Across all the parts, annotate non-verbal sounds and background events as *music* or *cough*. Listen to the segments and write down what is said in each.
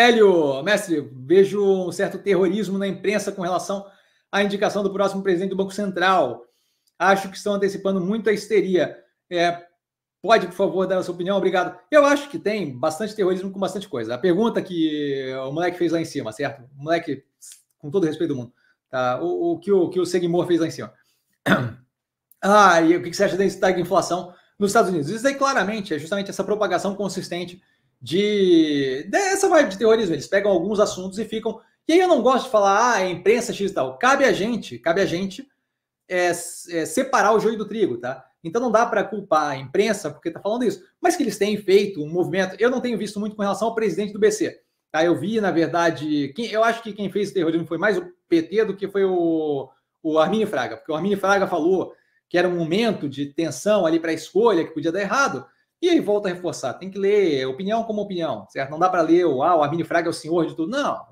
Hélio, mestre, vejo um certo terrorismo na imprensa com relação à indicação do próximo presidente do Banco Central. Acho que estão antecipando muito a histeria. É, pode, por favor, dar a sua opinião? Obrigado. Eu acho que tem bastante terrorismo com bastante coisa. A pergunta que o moleque fez lá em cima, certo? O moleque, com todo o respeito do mundo, tá? o, o que o, que o Segmor fez lá em cima. *clears throat* Ah, e o que você acha da tag inflação nos Estados Unidos? Isso aí claramente é justamente essa propagação consistente de dessa né, vibe de terrorismo. Eles pegam alguns assuntos e ficam. E aí eu não gosto de falar, ah, a imprensa X e tal. Cabe a gente, cabe a gente é, é, separar o joio do trigo, tá? Então não dá para culpar a imprensa porque tá falando isso, mas que eles têm feito um movimento. Eu não tenho visto muito com relação ao presidente do BC. Tá? Eu vi, na verdade, quem, eu acho que quem fez o terrorismo foi mais o PT do que foi o, o Armínio Fraga, porque o Armínio Fraga falou que era um momento de tensão ali para a escolha que podia dar errado. E aí volta a reforçar, tem que ler é opinião como opinião, certo? Não dá para ler o, ah, o arminio Fraga é o senhor de tudo. Não,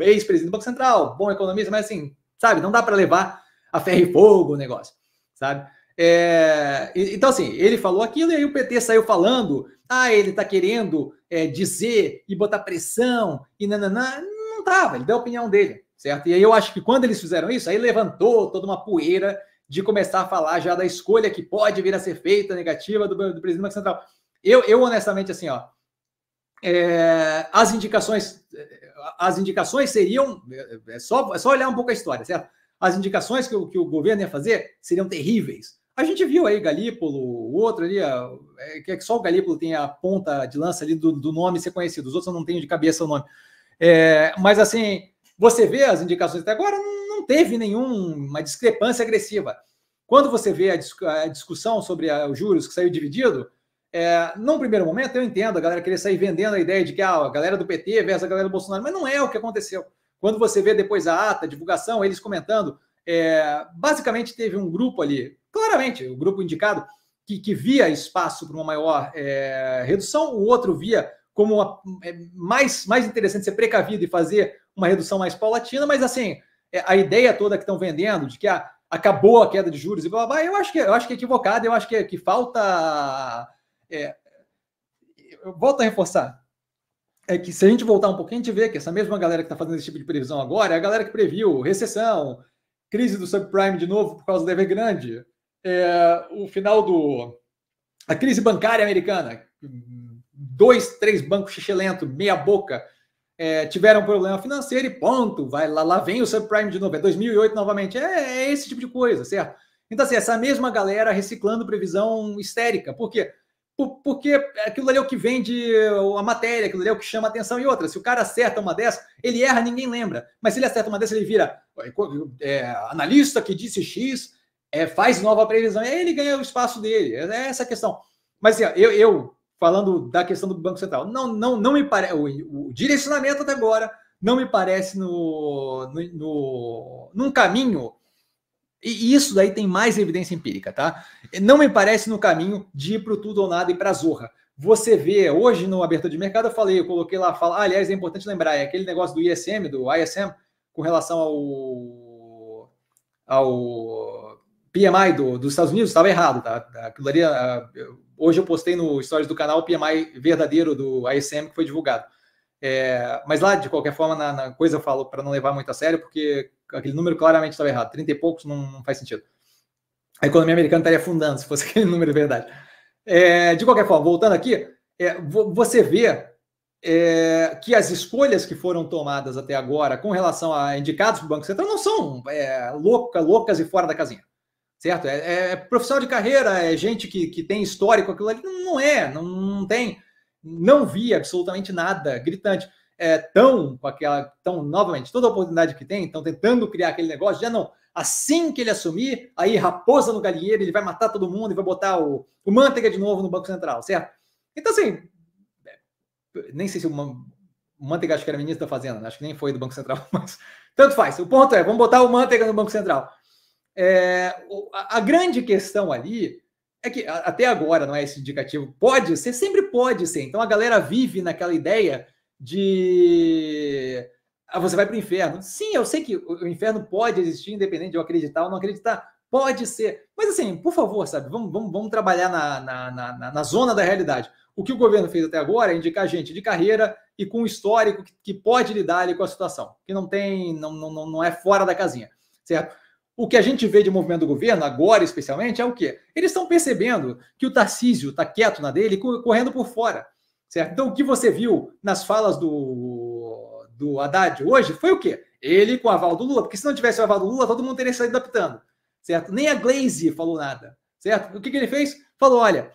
é ex-presidente do Banco Central, bom economista, mas assim, sabe, não dá para levar a ferro e fogo o negócio, sabe? É, então, assim, ele falou aquilo e aí o PT saiu falando, ah, ele está querendo é, dizer e botar pressão e nananã. Não tava, ele deu a opinião dele, certo? E aí eu acho que quando eles fizeram isso, aí levantou toda uma poeira de começar a falar já da escolha que pode vir a ser feita negativa do, do presidente do Banco Central. Eu, eu honestamente, assim, ó, é, as indicações, é, as indicações seriam, é, é só, é só olhar um pouco a história, certo? As indicações que, o, que o governo ia fazer seriam terríveis. A gente viu aí Galípolo, o outro ali, é, que é que só o Galípolo tem a ponta de lança ali do, do nome ser conhecido, os outros eu não tenho de cabeça o nome. É, mas assim, você vê as indicações até agora, não não teve nenhuma discrepância agressiva. Quando você vê a, dis a discussão sobre a, eh, os juros que saiu dividido, é, num primeiro momento eu entendo a galera querer sair vendendo a ideia de que ah, a galera do PT versus a galera do Bolsonaro, mas não é o que aconteceu. Quando você vê depois a ata, a divulgação, eles comentando, é, basicamente teve um grupo ali, claramente, o grupo indicado, que, que via espaço para uma maior é, redução, o outro via como uma, é, mais, mais interessante ser precavido e fazer uma redução mais paulatina, mas assim, é, a ideia toda que estão vendendo de que a, ah, acabou a queda de juros e blá, blá, blá eu acho que eu acho que é equivocado, eu acho que, que falta. É, eu volto a reforçar. É que se a gente voltar um pouquinho, a gente vê que essa mesma galera que está fazendo esse tipo de previsão agora é a galera que previu recessão, crise do subprime de novo por causa do Evergrande, é, o final do. a crise bancária americana, dois, três bancos xixelento, meia boca é, tiveram um problema financeiro e ponto, vai lá, lá vem o subprime de novo, é 2008 novamente, é, é esse tipo de coisa, certo? Então, assim, essa mesma galera reciclando previsão histérica, por quê? Por, porque aquilo ali é o que vende a matéria, aquilo ali é o que chama atenção e outra. Se o cara acerta uma dessa, ele erra, ninguém lembra. Mas se ele acerta uma dessa, ele vira é, analista que disse X, é, faz nova previsão, e aí ele ganha o espaço dele. É, é essa a questão. Mas assim, eu, eu falando da questão do Banco Central. Não, não, não me parece. O, o, direcionamento até agora não me parece no, no, no, num caminho. E isso daí tem mais evidência empírica, tá? Não me parece no caminho de ir para o tudo ou nada e para a zorra. Você vê hoje no abertura de mercado, eu falei, eu coloquei lá, fala, ah, aliás, é importante lembrar, é aquele negócio do ISM, do ISM, com relação ao, ao PMI do, dos Estados Unidos, estava errado, tá? Aquilo ali, ah, hoje eu postei no Stories do canal o PMI verdadeiro do ASM que foi divulgado. É, mas lá, de qualquer forma, na, na coisa eu falo para não levar muito a sério, porque aquele número claramente estava errado. trinta e poucos não, não, faz sentido. A economia americana estaria afundando se fosse *laughs* aquele número de verdade. É, de qualquer forma, voltando aqui, é, você vê é, que as escolhas que foram tomadas até agora com relação a indicados para o Banco Central não são é, louca, loucas e fora da casinha certo? É, é, é, profissional de carreira, é gente que, que tem histórico, aquilo ali. Não, não é, não, não, tem. Não vi absolutamente nada gritante. É, tão com aquela. Tão, novamente, toda oportunidade que tem, estão tentando criar aquele negócio, já não. Assim que ele assumir, aí raposa no galinheiro, ele vai matar todo mundo e vai botar o, o Manteiga de novo no Banco Central, certo? Então, assim, é, nem sei se o, o Manteiga acho que era ministro da Fazenda, né? acho que nem foi do Banco Central, *laughs* mas tanto faz. O ponto é, vamos botar o Manteiga no Banco Central. É, a grande questão ali é que até agora não é esse indicativo. Pode ser, sempre pode ser. Então a galera vive naquela ideia de ah, você vai para o inferno. Sim, eu sei que o inferno pode existir, independente de eu acreditar ou não acreditar. Pode ser. Mas assim, por favor, sabe, vamos, vamos, vamos trabalhar na, na, na, na zona da realidade. O que o governo fez até agora é indicar gente de carreira e com histórico que, que pode lidar ali com a situação, que não tem, não, não, não é fora da casinha, certo? O que a gente vê de movimento do governo, agora especialmente, é o quê? Eles estão percebendo que o Tarcísio está quieto na dele, correndo por fora. Certo? Então, o que você viu nas falas do, do Haddad hoje foi o quê? Ele com o aval do Lula, porque se não tivesse o aval do Lula, todo mundo teria saído adaptando. Certo? Nem a Glaze falou nada. Certo? O que, que ele fez? Falou: olha,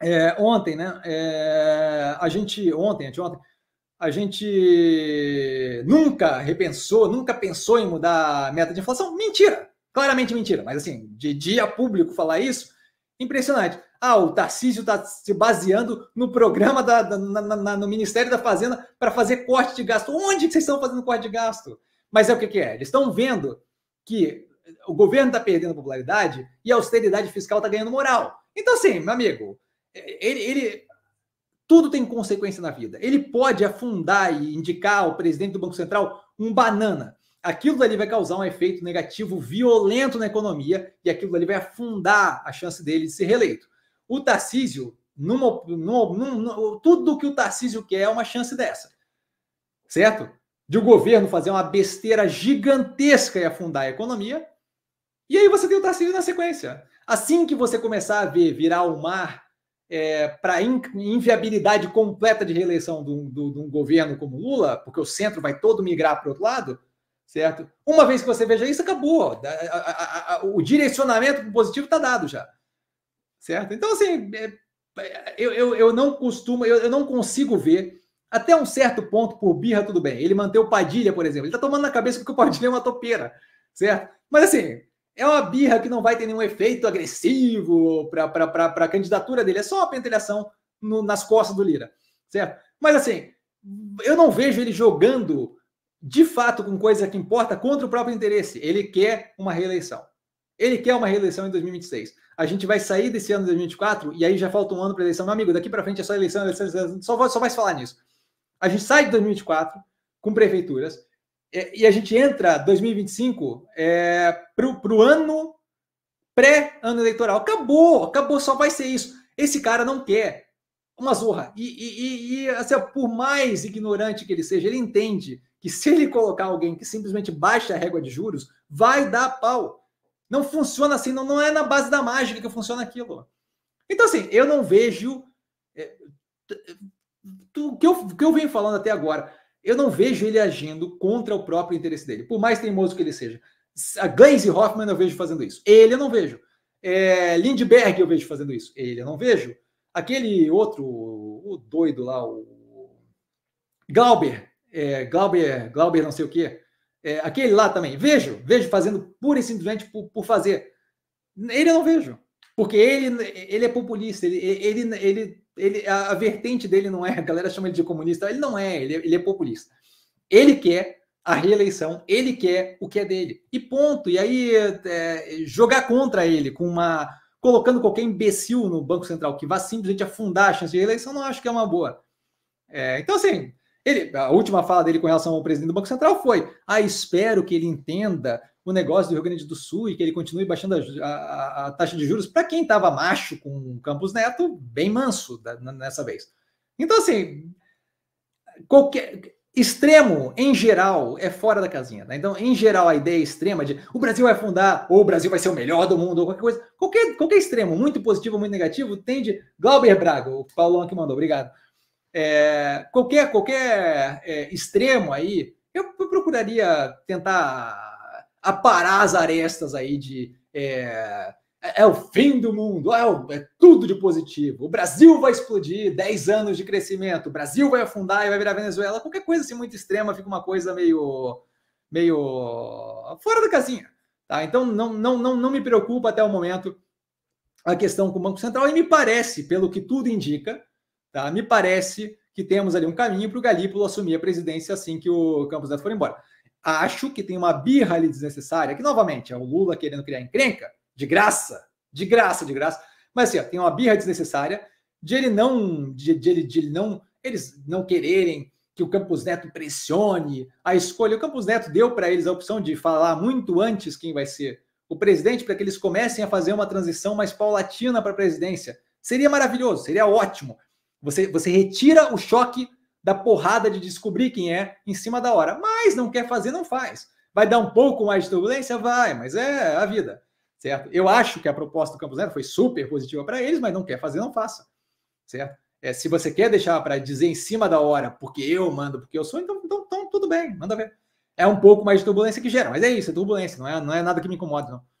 é, ontem, né? É, a gente, ontem, anteontem, a gente nunca repensou, nunca pensou em mudar a meta de inflação. Mentira! Claramente mentira, mas assim, de dia público falar isso, impressionante. Ah, o Tarcísio está se baseando no programa da, da na, na, no Ministério da Fazenda para fazer corte de gasto. Onde que vocês estão fazendo corte de gasto? Mas é o que, que é? Eles estão vendo que o governo está perdendo popularidade e a austeridade fiscal está ganhando moral. Então, assim, meu amigo, ele, ele tudo tem consequência na vida. Ele pode afundar e indicar ao presidente do Banco Central um banana. Aquilo ali vai causar um efeito negativo violento na economia e aquilo ali vai afundar a chance dele de ser reeleito. O Tarcísio, numa, numa, numa, tudo que o Tarcísio quer é uma chance dessa. Certo? De o governo fazer uma besteira gigantesca e afundar a economia. E aí você tem o Tarcísio na sequência. Assim que você começar a ver virar o mar é, para inviabilidade completa de reeleição de um, de um, governo como Lula, porque o centro vai todo migrar para o outro lado, certo? Uma vez que você veja isso, acabou. A, a, a, o direcionamento positivo está dado já, certo? Então, assim, é, é, eu, eu, eu, não costumo, eu, eu, não consigo ver, até um certo ponto, por birra, tudo bem. Ele manter o Padilha, por exemplo, ele está tomando na cabeça porque o Padilha é uma topeira, certo? Mas, assim, é uma birra que não vai ter nenhum efeito agressivo para a candidatura dele. É só uma pentelhação no, nas costas do Lira, certo? Mas assim, eu não vejo ele jogando de fato com coisa que importa contra o próprio interesse. Ele quer uma reeleição. Ele quer uma reeleição em 2026. A gente vai sair desse ano de 2024 e aí já falta um ano para eleição. Meu amigo, daqui para frente é só eleição, eleição, eleição só, só vai se falar nisso. A gente sai de 2024 com prefeituras é, e a gente entra 2025 é, para o ano pré-ano eleitoral. Acabou, acabou, só vai ser isso. Esse cara não quer uma zorra. E, e, e, e assim, por mais ignorante que ele seja, ele entende que se ele colocar alguém que simplesmente baixa a régua de juros, vai dar pau. Não funciona assim, não, não é na base da mágica que funciona aquilo. Então, assim, eu não vejo. É, que, eu, que eu venho falando até agora eu não vejo ele agindo contra o próprio interesse dele, por mais teimoso que ele seja. A Glaze Hoffman eu vejo fazendo isso. Ele eu não vejo. É, Lindbergh eu vejo fazendo isso. Ele eu não vejo. Aquele outro, o doido lá, o Glauber, é, Glauber, Glauber não sei o quê. É, aquele lá também. Vejo, vejo fazendo pura e simplesmente por, por fazer. Ele eu não vejo. Porque ele, ele é populista, ele, ele, ele ele, a, a, vertente dele não é, a galera chama ele de comunista, ele não é, ele, é, ele é populista. Ele quer a reeleição, ele quer o que é dele. E ponto. E aí é, jogar contra ele com uma colocando qualquer imbecil no Banco Central que vá simplesmente afundar a chance de reeleição, não acho que é uma boa. É, então, assim, ele, a última fala dele com relação ao presidente do Banco Central foi: ah, espero que ele entenda o negócio do Rio Grande do Sul e que ele continue baixando a, a, a taxa de juros. Para quem estava macho com o Campos Neto, bem manso da, nessa vez. Então, assim, qualquer extremo, em geral, é fora da casinha. Né? Então, em geral, a ideia extrema de o Brasil vai fundar, ou o Brasil vai ser o melhor do mundo, ou qualquer coisa, qualquer, qualquer extremo, muito positivo, muito negativo, tende. Glauber Braga, o Paulão que mandou, obrigado é, qualquer qualquer é, extremo aí, eu, procuraria tentar aparar as arestas aí de é, é o fim do mundo, é, é tudo de positivo. O Brasil vai explodir, 10 anos de crescimento, o Brasil vai afundar e vai virar Venezuela. Qualquer coisa assim muito extrema fica uma coisa meio meio fora da casinha. Tá? Então não, não, não, não me preocupa até o momento a questão com o Banco Central e me parece, pelo que tudo indica, Tá? Me parece que temos ali um caminho para o Galípolo assumir a presidência assim que o Campos Neto for embora. Acho que tem uma birra ali desnecessária, que novamente é o Lula querendo criar encrenca, de graça, de graça, de graça. Mas assim, ó, tem uma birra desnecessária de ele não, de, de, ele, de ele não, eles não quererem que o Campos Neto pressione a escolha. O Campos Neto deu para eles a opção de falar muito antes quem vai ser o presidente para que eles comecem a fazer uma transição mais paulatina para a presidência. Seria maravilhoso, seria ótimo. Você, você retira o choque da porrada de descobrir quem é em cima da hora. Mas não quer fazer, não faz. Vai dar um pouco mais de turbulência? Vai, mas é a vida. Certo? Eu acho que a proposta do Campos Neto foi super positiva para eles, mas não quer fazer, não faça. Certo? É, se você quer deixar para dizer em cima da hora, porque eu mando, porque eu sou, então, então, então tudo bem, manda ver. É um pouco mais de turbulência que gera, mas é isso, é turbulência, não é, não é nada que me incomoda, não.